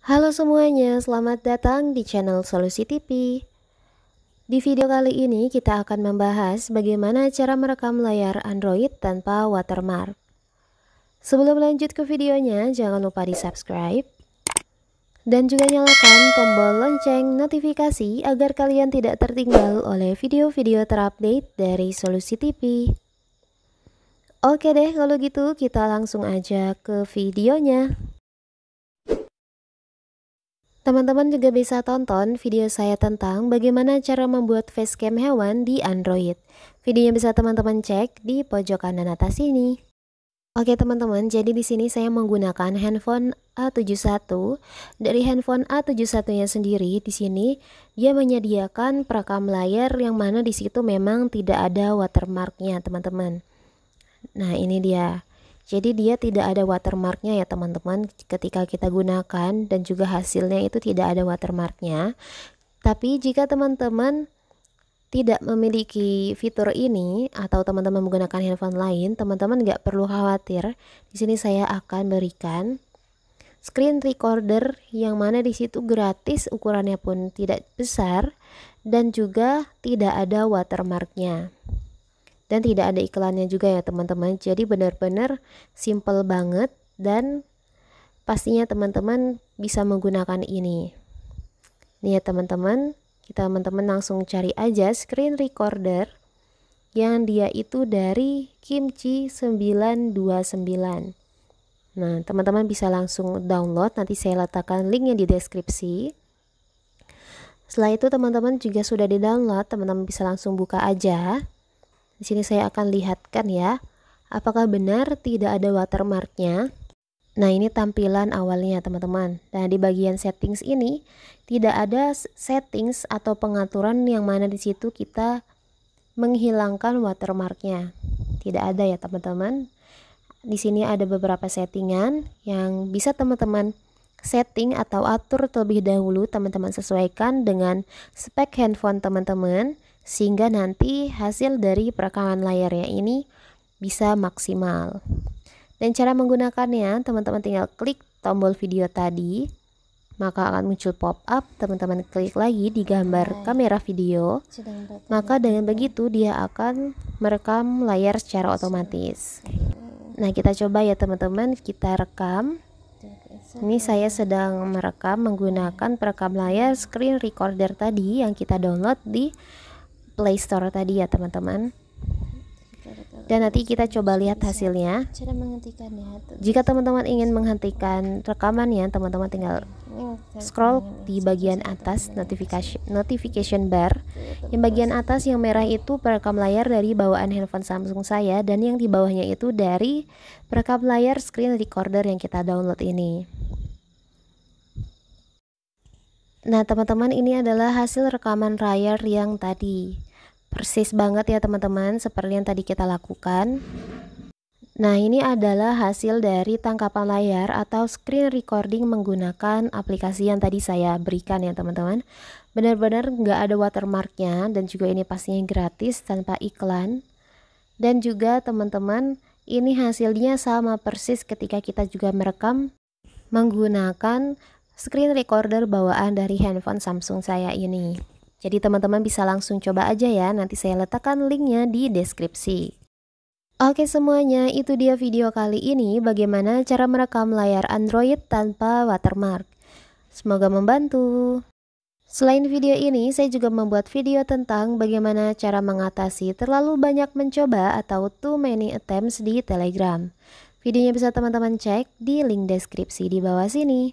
Halo semuanya, selamat datang di channel Solusi TV. Di video kali ini kita akan membahas bagaimana cara merekam layar Android tanpa watermark. Sebelum lanjut ke videonya, jangan lupa di subscribe. Dan juga nyalakan tombol lonceng notifikasi agar kalian tidak tertinggal oleh video-video terupdate dari Solusi TV. Oke deh, kalau gitu kita langsung aja ke videonya. Teman-teman juga bisa tonton video saya tentang bagaimana cara membuat facecam hewan di Android. Videonya bisa teman-teman cek di pojok kanan atas ini. Oke teman-teman, jadi di sini saya menggunakan handphone A71. Dari handphone A71-nya sendiri di sini dia menyediakan perekam layar yang mana di situ memang tidak ada watermarknya, teman-teman. Nah, ini dia. Jadi dia tidak ada watermarknya ya teman-teman ketika kita gunakan dan juga hasilnya itu tidak ada watermarknya. Tapi jika teman-teman tidak memiliki fitur ini atau teman-teman menggunakan handphone lain, teman-teman nggak perlu khawatir. Di sini saya akan berikan screen recorder yang mana di situ gratis ukurannya pun tidak besar dan juga tidak ada watermarknya dan tidak ada iklannya juga ya teman-teman jadi benar-benar simple banget dan pastinya teman-teman bisa menggunakan ini nih ya teman-teman kita teman-teman langsung cari aja screen recorder yang dia itu dari Kimchi 929 Nah, teman-teman bisa langsung download, nanti saya letakkan linknya di deskripsi. Setelah itu teman-teman juga sudah di-download, teman-teman bisa langsung buka aja. Di sini saya akan lihatkan ya, apakah benar tidak ada watermarknya. Nah ini tampilan awalnya teman-teman. dan nah, di bagian settings ini tidak ada settings atau pengaturan yang mana di situ kita menghilangkan watermarknya. Tidak ada ya teman-teman. Di sini ada beberapa settingan yang bisa teman-teman setting atau atur terlebih dahulu teman-teman sesuaikan dengan spek handphone teman-teman sehingga nanti hasil dari perekaman layarnya ini bisa maksimal. Dan cara menggunakannya, teman-teman tinggal klik tombol video tadi, maka akan muncul pop-up. Teman-teman klik lagi di gambar kamera video, maka dengan begitu dia akan merekam layar secara otomatis. Nah, kita coba ya, teman-teman, kita rekam. Ini saya sedang merekam menggunakan perekam layar screen recorder tadi yang kita download di Play Store tadi ya teman-teman. Dan nanti kita coba lihat hasilnya. Ya, Jika teman-teman ingin menghentikan rekamannya, teman-teman tinggal scroll di bagian atas notification notification bar. Yang bagian atas yang merah itu perekam layar dari bawaan handphone Samsung saya dan yang di bawahnya itu dari perekam layar screen recorder yang kita download ini. Nah, teman-teman, ini adalah hasil rekaman layar yang tadi. Persis banget ya teman-teman seperti yang tadi kita lakukan. Nah ini adalah hasil dari tangkapan layar atau screen recording menggunakan aplikasi yang tadi saya berikan ya teman-teman Benar-benar nggak ada watermarknya dan juga ini pastinya gratis tanpa iklan Dan juga teman-teman ini hasilnya sama persis ketika kita juga merekam menggunakan screen recorder bawaan dari handphone Samsung saya ini jadi teman-teman bisa langsung coba aja ya, nanti saya letakkan linknya di deskripsi. Oke semuanya, itu dia video kali ini bagaimana cara merekam layar Android tanpa watermark. Semoga membantu. Selain video ini, saya juga membuat video tentang bagaimana cara mengatasi terlalu banyak mencoba atau too many attempts di Telegram. Videonya bisa teman-teman cek di link deskripsi di bawah sini.